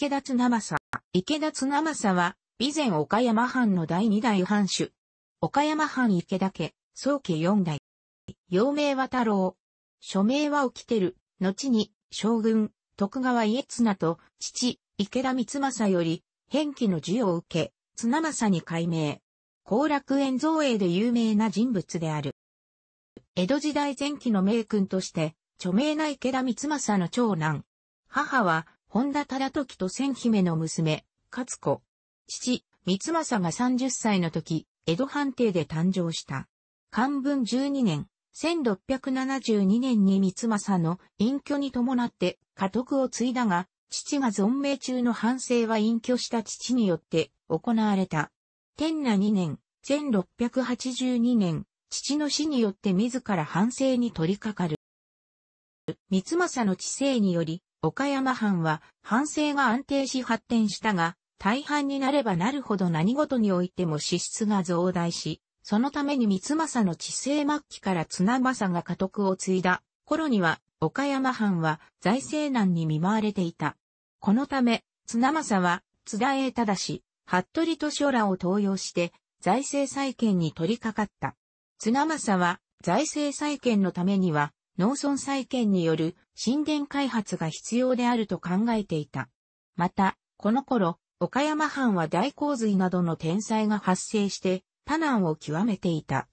池田綱政。池田綱政は、以前岡山藩の第二代藩主。岡山藩池田家、宗家四代。幼名は太郎。署名は起きてる。後に、将軍、徳川家綱と、父、池田光政より、変記の授を受け、綱政に改名。後楽園造営で有名な人物である。江戸時代前期の名君として、著名な池田光政の長男。母は、本田忠時と千姫の娘、勝子。父、三政が30歳の時、江戸藩邸で誕生した。漢文12年、1672年に三政の隠居に伴って家督を継いだが、父が存命中の反省は隠居した父によって行われた。天那2年、1682年、父の死によって自ら反省に取り掛かる。三政の知性により、岡山藩は藩政が安定し発展したが、大半になればなるほど何事においても支出が増大し、そのために三政の治世末期から綱政が家督を継いだ頃には、岡山藩は財政難に見舞われていた。このため、綱政は津田栄忠、服部図書らを登用して、財政再建に取り掛かった。綱政は財政再建のためには、農村再建による神殿開発が必要であると考えていた。また、この頃、岡山藩は大洪水などの天災が発生して、多難を極めていた。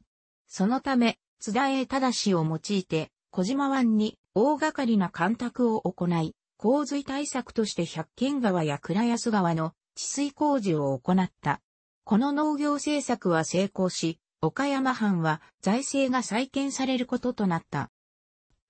そのため、津田栄正を用いて、小島湾に大掛かりな干拓を行い、洪水対策として百軒川や倉安川の治水工事を行った。この農業政策は成功し、岡山藩は財政が再建されることとなった。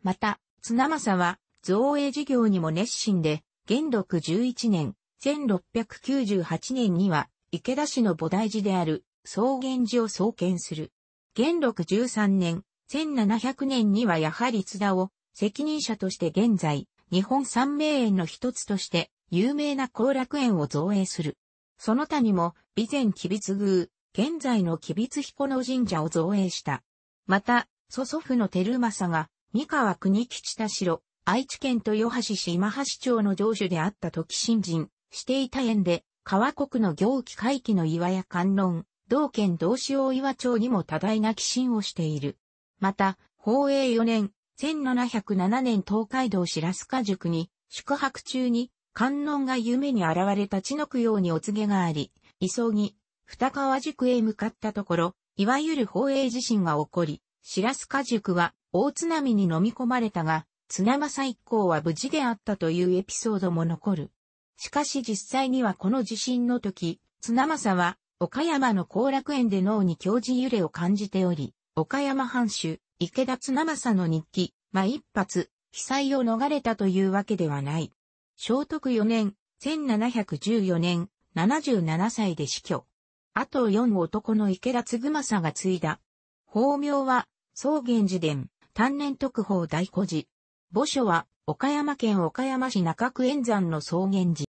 また、綱政は、造営事業にも熱心で、元禄11年、1698年には、池田市の菩提寺である、草原寺を創建する。元禄13年、1700年にはやはり津田を、責任者として現在、日本三名園の一つとして、有名な後楽園を造営する。その他にも、備前吉備津宮、現在の吉備津彦の神社を造営した。また、祖祖父の照政が、三河国吉田城、愛知県豊橋市今橋町の城主であった時新人、していた縁で、川国の行基回帰の岩や観音、同県同志大岩町にも多大な寄進をしている。また、宝永4年、1707年東海道白賀塾に、宿泊中に、観音が夢に現れた地の供養にお告げがあり、急ぎ、二川塾へ向かったところ、いわゆる宝永地震が起こり、白須賀塾は大津波に飲み込まれたが、綱政一行は無事であったというエピソードも残る。しかし実際にはこの地震の時、綱政は岡山の後楽園で脳に強靭揺れを感じており、岡山藩主、池田綱政の日記、ま一発、被災を逃れたというわけではない。聖徳4年、1714年、77歳で死去。あと4男の池田嗣政が継いだ。法名は、草原寺伝、丹念特報大古寺。墓所は、岡山県岡山市中区円山の草原寺。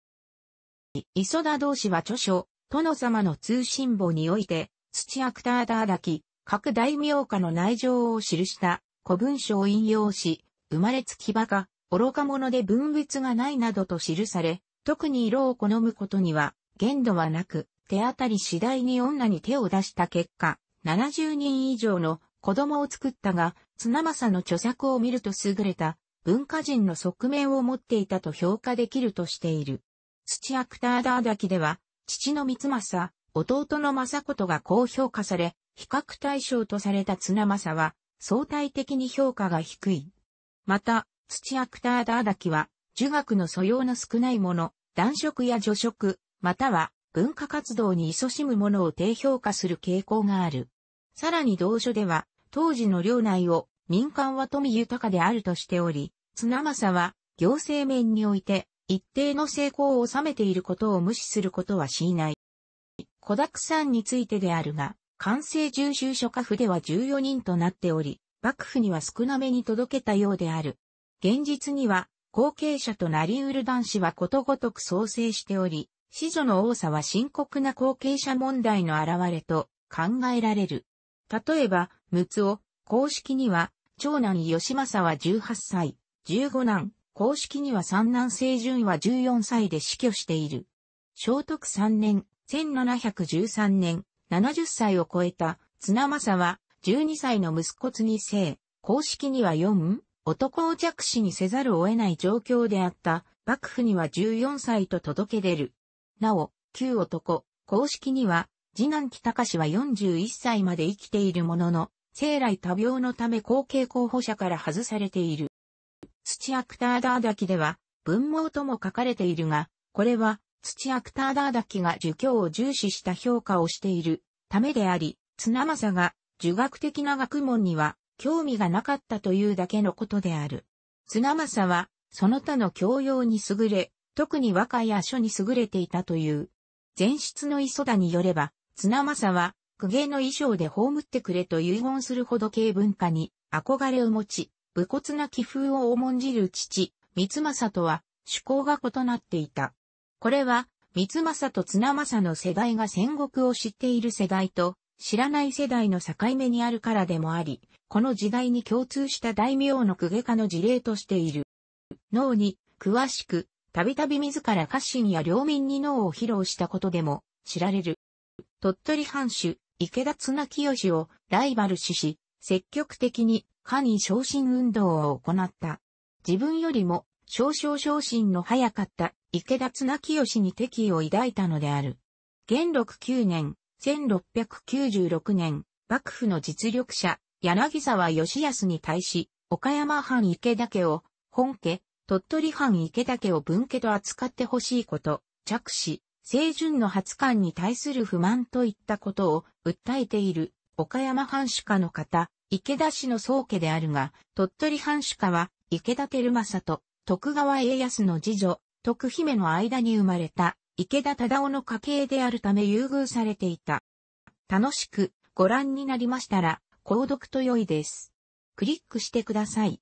磯田同士は著書、殿様の通信簿において、土アクターダーだき、各大名家の内情を記した古文書を引用し、生まれつき馬鹿、愚か者で文物がないなどと記され、特に色を好むことには、限度はなく、手当たり次第に女に手を出した結果、70人以上の子供を作ったが、綱政の著作を見ると優れた文化人の側面を持っていたと評価できるとしている。土アクターダーダキでは、父の三政、弟の政子が高評価され、比較対象とされた綱政は、相対的に評価が低い。また、土アクターダーダキは、儒学の素養の少ないもの、男色や女色、または文化活動に勤しむものを低評価する傾向がある。さらに同書では、当時の領内を民間は富豊かであるとしており、綱政は行政面において一定の成功を収めていることを無視することはしない。子沢山についてであるが、完成重修書家府では14人となっており、幕府には少なめに届けたようである。現実には、後継者となりうる男子はことごとく創生しており、子女の多さは深刻な後継者問題の現れと考えられる。例えば、六尾。公式には、長男義政は18歳、15男、公式には三男清順は14歳で死去している。聖徳三年、1713年、70歳を超えた綱政は、12歳の息子に生、公式には4、男を弱視にせざるを得ない状況であった、幕府には14歳と届け出る。なお、旧男、公式には、次男木隆は41歳まで生きているものの、生来多病のため後継候補者から外されている。土アクターダーダキでは、文盲とも書かれているが、これは、土アクターダーダキが儒教を重視した評価をしているためであり、綱政が儒学的な学問には興味がなかったというだけのことである。綱政は、その他の教養に優れ、特に和歌や書に優れていたという。前室の磯田によれば、綱政は、公家の衣装で葬ってくれと遺言するほど軽文化に憧れを持ち、武骨な気風を重んじる父、三政とは趣向が異なっていた。これは、三政と綱政の世代が戦国を知っている世代と、知らない世代の境目にあるからでもあり、この時代に共通した大名の公家化の事例としている。脳に、詳しく、たびたび自ら家臣や領民に脳を披露したことでも知られる。鳥取藩主、池田綱清をライバル視し、積極的に下に昇進運動を行った。自分よりも少々昇進の早かった池田綱清に敵意を抱いたのである。元禄九年、1696年、幕府の実力者、柳沢義康に対し、岡山藩池田家を、本家、鳥取藩池田家を分家と扱ってほしいこと、着手、清順の発官に対する不満といったことを訴えている岡山藩主家の方、池田氏の宗家であるが、鳥取藩主家は池田照正と徳川家康の次女、徳姫の間に生まれた池田忠夫の家系であるため優遇されていた。楽しくご覧になりましたら、購読と良いです。クリックしてください。